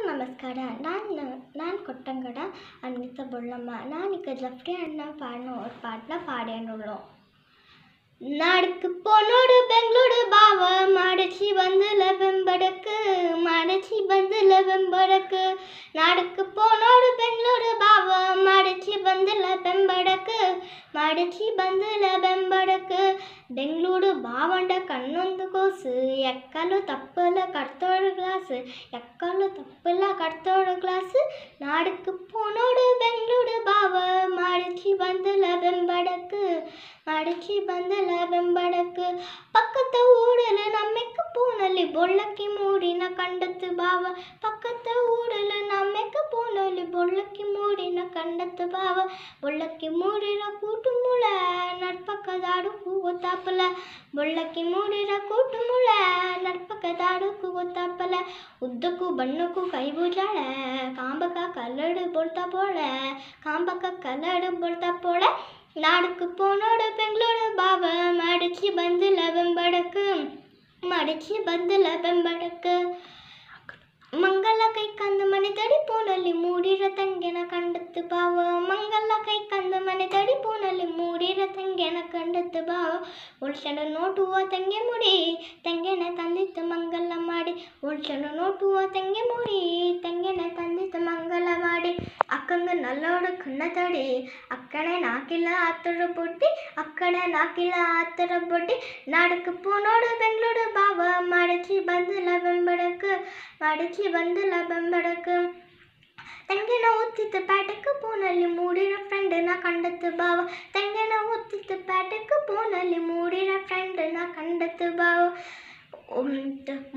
ಎಲ್ಲರಿಗೂ ನಮಸ್ಕಾರ ನಾನು நான் ಕೊಟ್ಟಂಗಡ ಅನ್ವಿತ ಬೊಳ್ಳಮ್ಮ நான் இங்கே ஜப்ரி அண்ணன் பாடின ஒரு பாட்டில் பாடியனுள்ளோம் நாடுக்கு போனோடு பெங்களூடு பாவ மடச்சி வந்துல வெம்படக்கு மடச்சி வந்துல வெம்படக்கு நாடுக்கு போனோடு பெங்களூடு பாவ மடச்சி வந்துல ಬೆಂಬಡಕ್ಕೆ ಮಡಚಿ ಬಂದಲ ಬೆಂಬಡಕ್ಕೆ ಬೆಂಗಳೂರು ಬಾವಂಡ ಕಣ್ಣೊಂದು దోసు ఎక్కలు తప్పుల కడతాడు గ్లాసు ఎక్కలు తప్పుల కడతాడు గ్లాసు నాడుకు పోనోడు బెంగళూడు బావ మడిచి బందల బెంబడకు మడిచి బందల బెంబడకు పక్కతో ಬೊಳ್ಳಕ್ಕಿ ಮೂಡಿನ ಕಂಡತ್ತು ಬಾವ ಪಕ್ಕತ್ತ ಊಡಲ ನಮ್ಮೆಕ್ಕ போனொலி பொள்ளக்கி மூடின கண்டத்து பாவ பொள்ளக்கி மூடின கூட்டு முளை நட்பக்கதாடு கூவத்தாப்பல பொள்ளக்கி மூடின கூட்டு முளை நட்பக்கதாடு உத்துக்கு ಉದ್ದಕ್ಕೂ ಬಣ್ಣಕ್ಕೂ ಕೈಬೂಜಾಳೆ காம்பக்கா கல்லடு பொழுத்தா ಪೋಳೆ காம்பக்கா கல்லடு பொழுத்தா ಪೋಳೆ நாடுக்கு போனோட பெங்களோட பாவம் அடிச்சு வந்து லவம் படக்கும் ಮಾಡಿಸಿ ಬದ್ದಲ ಬೆಂಬಡಕ ಮಂಗಲ ಕೈಕಂದ ಮನೆ ತಡಿ ಪೋನಲ್ಲಿ ಮೂಡಿರ ತಂಗೆನ ಕಂಡತ್ತು ಪಾವ ಮಂಗಲ ಕೈಕಂದ ಉಳ್ಸಡು ನೋಟುವ ತಂಗೆ ಮುಡಿ ತಂಗೆನ ತಂದಿತ್ತು ಮಂಗಲ ಮಾಡಿ ಉಳ್ಸಡು ನೋಟುವ ತಂಗೆ ಮುಡಿ ತಂಗೆನ ತಂದಿತ್ತು ಮಂಗಲ ಮಾಡಿ ಅಕ್ಕಂಗ ನಲ್ಲೋಡು ಕಣ್ಣ ತಡಿ ಅಕ್ಕಡೆ ನಾಕಿಲ್ಲ ಆತರ ಬೊಟ್ಟಿ ಅಕ್ಕಡೆ ನಾಕಿಲ್ಲ ಆತರ ಬೊಟ್ಟಿ ನಾಡಕ್ಕೆ ಪೂನೋಡು ಬೆಂಗಳೂರು ಬಾವ ಮಾಡಿಸಿ ಬಂದಲ ಬೆಂಬಡಕ್ಕೆ ಮಾಡಿಸಿ ಬಂದಲ ಬೆಂಬಡಕ್ಕೆ ತಂಗಿನ ಒತ್ತಿತ್ತು ಪ್ಯಾಟಕ್ಕೆ ಪೂನಲ್ಲಿ ಮೂಡಿನ ಫ್ರೆಂಡ್ ನಾ ಕಂಡತ್ತು ಬಾವ ತಂಗಿನ ಕಣ್ಣಲ್ಲಿ ಮೂಡಿರ ಫ್ರೆಂಡನ ಕಂಡತ್ತು ಬಾವು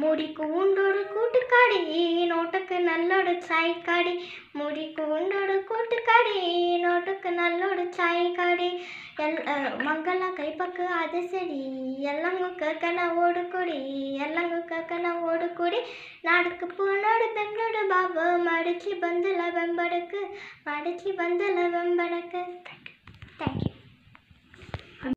மூடிக்கு உண்டோட கூட்டுக்காடி நோட்டுக்கு நல்லோட சாய்க்காடி மூடிக்கு உண்டோட கூட்டுக்காடி நோட்டுக்கு நல்லோட சாய்க்காடி எல் மங்கள கைப்பக்கு அது சரி எல்லாங்க கக்கன ஓடுக்கூடி எல்லாங்க கக்கன ஓடுக்கூடி நாடுக்கு போனோடு பெண்ணோடு பாபு மடிச்சு பந்துல வெம்படுக்கு மடிச்சு பந்துல வெம்படுக்கு தேங்க்யூ தேங்க்யூ